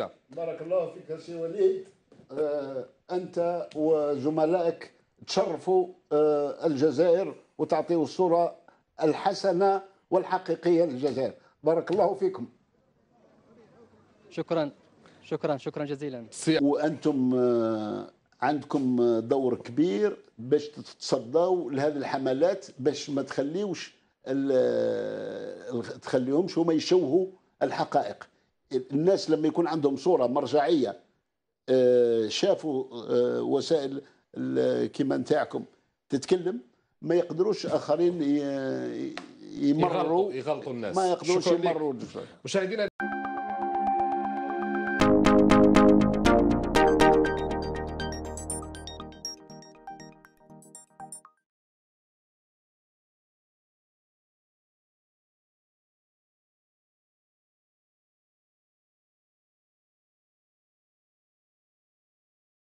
نعم. بارك الله فيك سي وليد آه انت وزملائك تشرفوا آه الجزائر وتعطيوا الصوره الحسنه والحقيقيه للجزائر بارك الله فيكم شكرا شكرا شكرا جزيلا وانتم آه عندكم آه، دور كبير باش تتصدوا لهذه الحملات باش ما تخليوش آه، تخليهمش هما يشوهوا الحقائق الناس لما يكون عندهم صوره مرجعيه آه، شافوا آه، وسائل كما نتاعكم تتكلم ما يقدروش اخرين يمرروا يغلطوا الناس ما يقدروش يمرروا مشاهدينا